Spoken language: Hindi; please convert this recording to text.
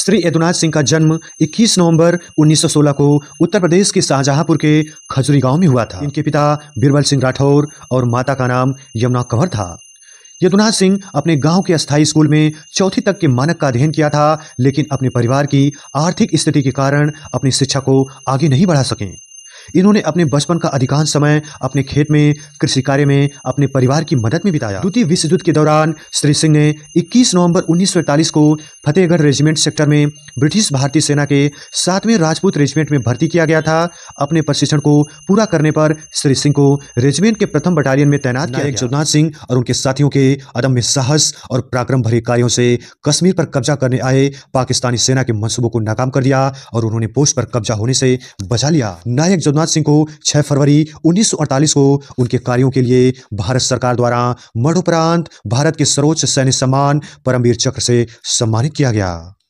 श्री यदुनाथ सिंह का जन्म 21 नवंबर 1916 को उत्तर प्रदेश के शाहजहांपुर के खजुरी गांव में हुआ था इनके पिता बीरबल सिंह राठौर और माता का नाम यमुना कंवर था यदुनाथ सिंह अपने गांव के अस्थायी स्कूल में चौथी तक के मानक का अध्ययन किया था लेकिन अपने परिवार की आर्थिक स्थिति के कारण अपनी शिक्षा को आगे नहीं बढ़ा सके इन्होंने अपने बचपन का अधिकांश समय अपने खेत में कृषि कार्य में अपने परिवार की मदद में बिताया द्वितीय विश्व युद्ध के दौरान श्री सिंह ने 21 नवंबर 1945 को फतेहगढ़ रेजिमेंट सेक्टर में ब्रिटिश भारतीय सेना के सातवें राजपूत रेजिमेंट में भर्ती किया गया था अपने प्रशिक्षण को पूरा करने पर श्री सिंह को रेजिमेंट के प्रथम बटालियन में तैनात किया जुगनाथ सिंह और उनके साथियों के अदम्य साहस और पराक्रम भरे कार्यो से कश्मीर पर कब्जा करने आए पाकिस्तानी सेना के मनसूबों को नाकाम कर दिया और उन्होंने पोस्ट पर कब्जा होने से बचा लिया नायक जगनाथ सिंह को छह फरवरी उन्नीस को उनके कार्यो के लिए भारत सरकार द्वारा मरणोपरांत भारत के सर्वोच्च सैन्य सम्मान परमवीर चक्र से सम्मानित किया गया